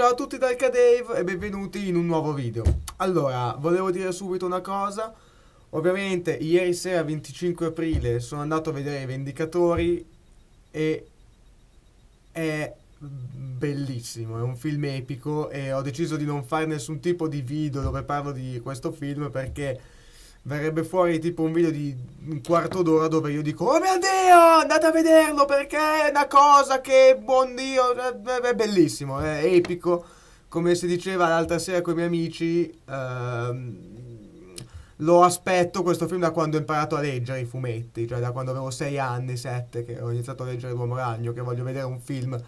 Ciao a tutti dal Cadave e benvenuti in un nuovo video. Allora, volevo dire subito una cosa. Ovviamente ieri sera 25 aprile sono andato a vedere i Vendicatori e è bellissimo, è un film epico e ho deciso di non fare nessun tipo di video dove parlo di questo film perché verrebbe fuori tipo un video di un quarto d'ora dove io dico oh mio dio andate a vederlo perché è una cosa che buon dio è bellissimo è epico come si diceva l'altra sera con i miei amici ehm, lo aspetto questo film da quando ho imparato a leggere i fumetti cioè da quando avevo 6 anni 7 che ho iniziato a leggere L'Uomo Ragno che voglio vedere un film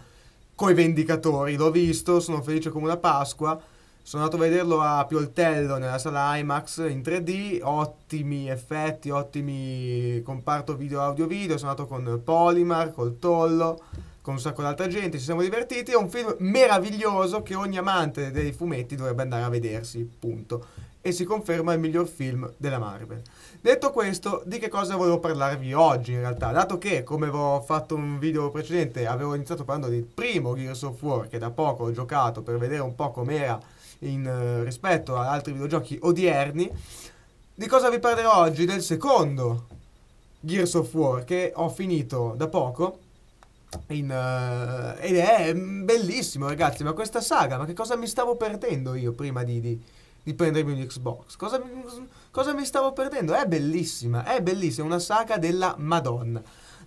coi Vendicatori l'ho visto sono felice come una Pasqua sono andato a vederlo a Pioltello nella sala IMAX in 3D, ottimi effetti, ottimi comparto video audio video, sono andato con Polymar, col Tollo, con un sacco di altra gente, ci siamo divertiti, è un film meraviglioso che ogni amante dei fumetti dovrebbe andare a vedersi, punto. E si conferma il miglior film della Marvel. Detto questo, di che cosa volevo parlarvi oggi in realtà? Dato che, come ho fatto un video precedente, avevo iniziato parlando del primo Gears of War che da poco ho giocato per vedere un po' com'era in, eh, rispetto ad altri videogiochi odierni. Di cosa vi parlerò oggi? Del secondo Gears of War che ho finito da poco. In, uh, ed è bellissimo, ragazzi. Ma questa saga, ma che cosa mi stavo perdendo io prima di, di, di prendermi un Xbox? Cosa, cosa mi stavo perdendo? È bellissima, è bellissima. Una saga della Madonna.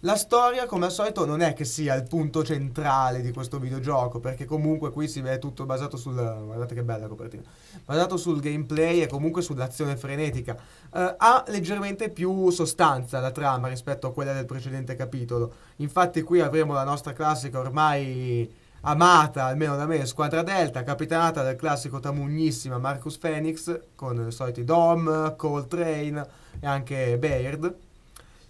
La storia, come al solito, non è che sia il punto centrale di questo videogioco, perché comunque qui si vede tutto basato sul... guardate che bella copertina. Basato sul gameplay e comunque sull'azione frenetica. Eh, ha leggermente più sostanza la trama rispetto a quella del precedente capitolo. Infatti qui avremo la nostra classica ormai amata almeno da me squadra Delta, capitanata dal classico tamugnissima Marcus Phoenix con i soliti Dom, Coltrane e anche Baird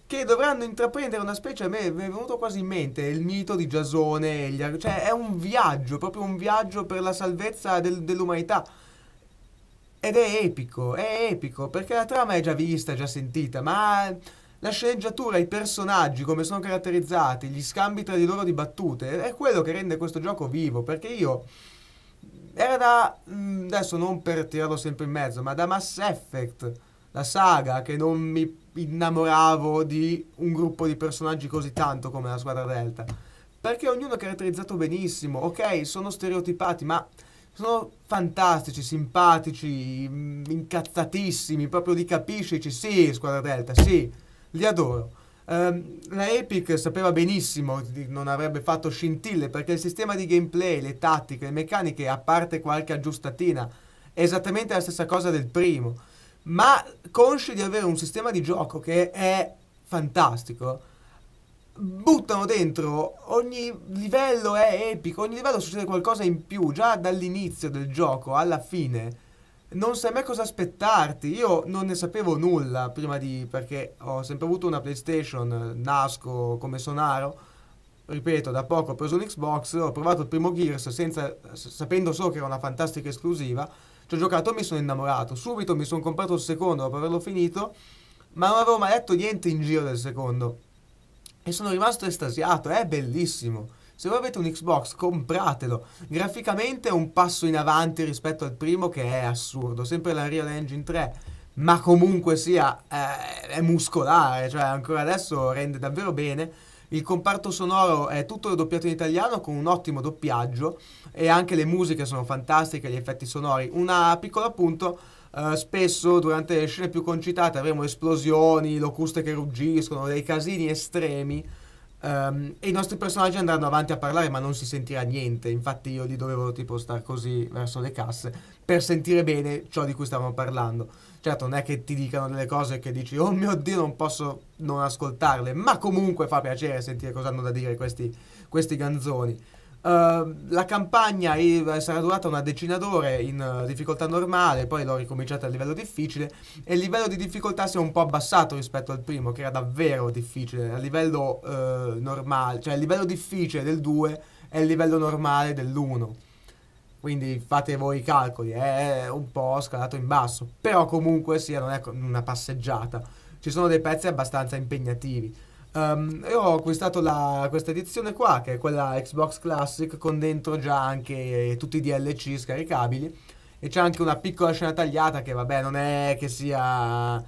che dovranno intraprendere una specie, a me è venuto quasi in mente, il mito di Giasone, gli, cioè è un viaggio, proprio un viaggio per la salvezza del, dell'umanità. Ed è epico, è epico, perché la trama è già vista, già sentita, ma la sceneggiatura, i personaggi, come sono caratterizzati, gli scambi tra di loro di battute, è quello che rende questo gioco vivo, perché io... Era da... adesso non per tirarlo sempre in mezzo, ma da Mass Effect la saga, che non mi innamoravo di un gruppo di personaggi così tanto come la squadra Delta. Perché ognuno è caratterizzato benissimo, ok, sono stereotipati, ma sono fantastici, simpatici, mm, incazzatissimi, proprio di capisci, sì, squadra Delta, sì, li adoro. Um, la Epic sapeva benissimo che non avrebbe fatto scintille perché il sistema di gameplay, le tattiche, le meccaniche, a parte qualche aggiustatina, è esattamente la stessa cosa del primo. Ma consci di avere un sistema di gioco che è fantastico, buttano dentro ogni livello è epico, ogni livello succede qualcosa in più, già dall'inizio del gioco alla fine. Non sai mai cosa aspettarti. Io non ne sapevo nulla prima di perché ho sempre avuto una PlayStation, nasco come sonaro. Ripeto, da poco ho preso un Xbox, ho provato il primo Gears senza sapendo solo che era una fantastica esclusiva ci ho giocato, e mi sono innamorato. Subito mi sono comprato il secondo dopo averlo finito, ma non avevo mai letto niente in giro del secondo. E sono rimasto estasiato, è bellissimo. Se voi avete un Xbox, compratelo. Graficamente è un passo in avanti rispetto al primo che è assurdo, sempre la Real Engine 3, ma comunque sia eh, è muscolare, cioè ancora adesso rende davvero bene il comparto sonoro è tutto doppiato in italiano con un ottimo doppiaggio e anche le musiche sono fantastiche, gli effetti sonori. Una piccola appunto, eh, spesso durante le scene più concitate avremo esplosioni, locuste che ruggiscono, dei casini estremi ehm, e i nostri personaggi andranno avanti a parlare ma non si sentirà niente, infatti io li dovevo tipo star così verso le casse per sentire bene ciò di cui stavamo parlando. Certo, non è che ti dicano delle cose che dici, oh mio Dio, non posso non ascoltarle, ma comunque fa piacere sentire cosa hanno da dire questi, questi ganzoni. Uh, la campagna sarà durata una decina d'ore in uh, difficoltà normale, poi l'ho ricominciata a livello difficile e il livello di difficoltà si è un po' abbassato rispetto al primo, che era davvero difficile. A livello uh, eh, normale, cioè il livello difficile del 2 è il livello normale dell'1 quindi fate voi i calcoli, è eh, eh, un po' scalato in basso, però comunque sia non è una passeggiata, ci sono dei pezzi abbastanza impegnativi. Um, io ho acquistato la, questa edizione qua, che è quella Xbox Classic, con dentro già anche tutti i DLC scaricabili, e c'è anche una piccola scena tagliata che vabbè non è che sia uh,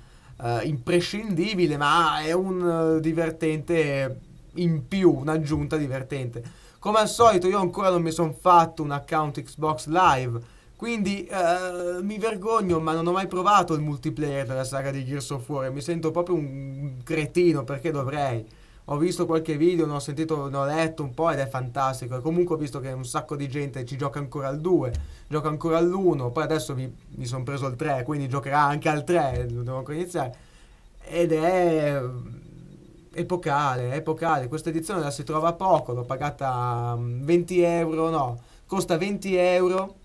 imprescindibile, ma è un uh, divertente in più, un'aggiunta divertente. Come al solito io ancora non mi sono fatto un account Xbox Live, quindi eh, mi vergogno, ma non ho mai provato il multiplayer della saga di Gears of War e mi sento proprio un cretino perché dovrei. Ho visto qualche video, ne ho sentito, ne ho letto un po' ed è fantastico. E comunque ho visto che un sacco di gente ci gioca ancora al 2, gioca ancora all'1, poi adesso mi, mi sono preso il 3, quindi giocherà anche al 3, lo eh, devo ancora iniziare. Ed è epocale, epocale, questa edizione la si trova a poco, l'ho pagata 20 mm, euro, no, costa 20 euro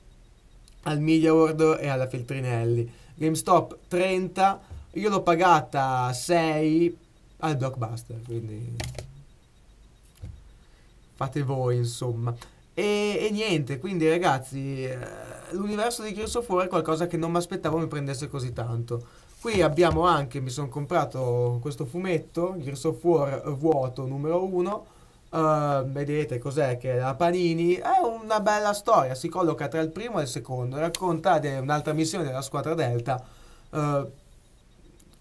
al Media World e alla Feltrinelli, GameStop 30, io l'ho pagata 6 al Blockbuster, quindi fate voi insomma. E, e niente, quindi ragazzi, eh, l'universo di of War è qualcosa che non mi aspettavo mi prendesse così tanto. Qui abbiamo anche, mi sono comprato questo fumetto, Gears War vuoto numero 1, Uh, ehm, vedete cos'è che è la Panini è una bella storia, si colloca tra il primo e il secondo, racconta di un'altra missione della squadra Delta uh,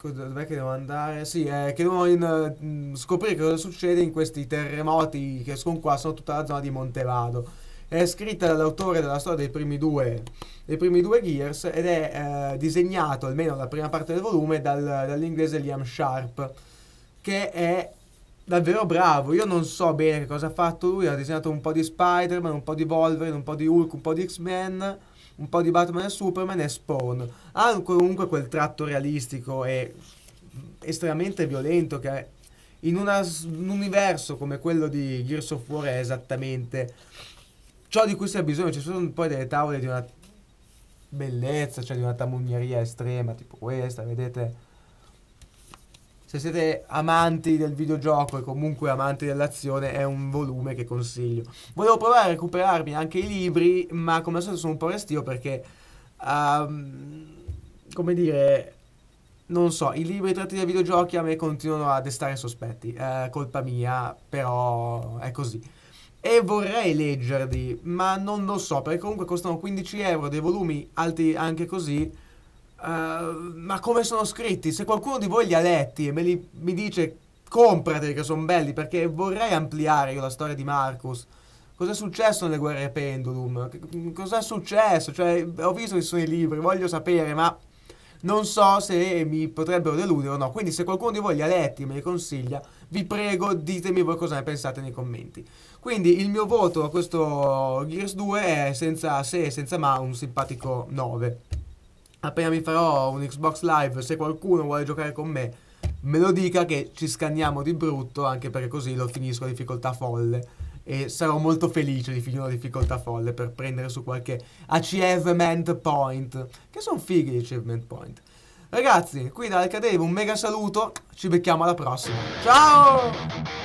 Dov'è che devo andare? Sì, eh, che devo in, mm, scoprire cosa succede in questi terremoti che sono sconquassano tutta la zona di Montelado. È scritta dall'autore della storia dei primi due, dei primi due Gears ed è eh, disegnato, almeno la prima parte del volume, dal, dall'inglese Liam Sharp, che è davvero bravo. Io non so bene che cosa ha fatto lui, ha disegnato un po' di Spider-Man, un po' di Wolverine, un po' di Hulk, un po' di X-Men un po' di Batman e Superman e Spawn. Ha ah, comunque quel tratto realistico e estremamente violento che in una, un universo come quello di Gears of War è esattamente ciò di cui si ha bisogno. Ci sono poi delle tavole di una bellezza, cioè di una tamugneria estrema, tipo questa, vedete? se siete amanti del videogioco e comunque amanti dell'azione è un volume che consiglio. Volevo provare a recuperarmi anche i libri, ma come al solito sono un po' restio perché, um, come dire, non so, i libri tratti dai videogiochi a me continuano a destare sospetti, eh, colpa mia, però è così. E vorrei leggerli, ma non lo so, perché comunque costano 15 euro dei volumi alti anche così eh, ma come sono scritti? Se qualcuno di voi li ha letti e me li, mi dice comprateli che sono belli perché vorrei ampliare io la storia di Marcus. Cos'è successo nelle guerre Pendulum? Mm, cos'è successo? Cioè, ho visto che ci sono i libri, voglio sapere, ma non so se mi potrebbero deludere o no. Quindi se qualcuno di voi li ha letti e me li consiglia, vi prego ditemi voi cosa ne pensate nei commenti. Quindi il mio voto a questo Gears 2 è senza se e senza ma un simpatico 9 appena mi farò un Xbox Live, se qualcuno vuole giocare con me, me lo dica che ci scanniamo di brutto, anche perché così lo finisco a difficoltà folle. E sarò molto felice di finire una difficoltà folle per prendere su qualche achievement point. Che sono fighi gli achievement point. Ragazzi, qui da Alcadeve un mega saluto, ci becchiamo alla prossima. Ciao!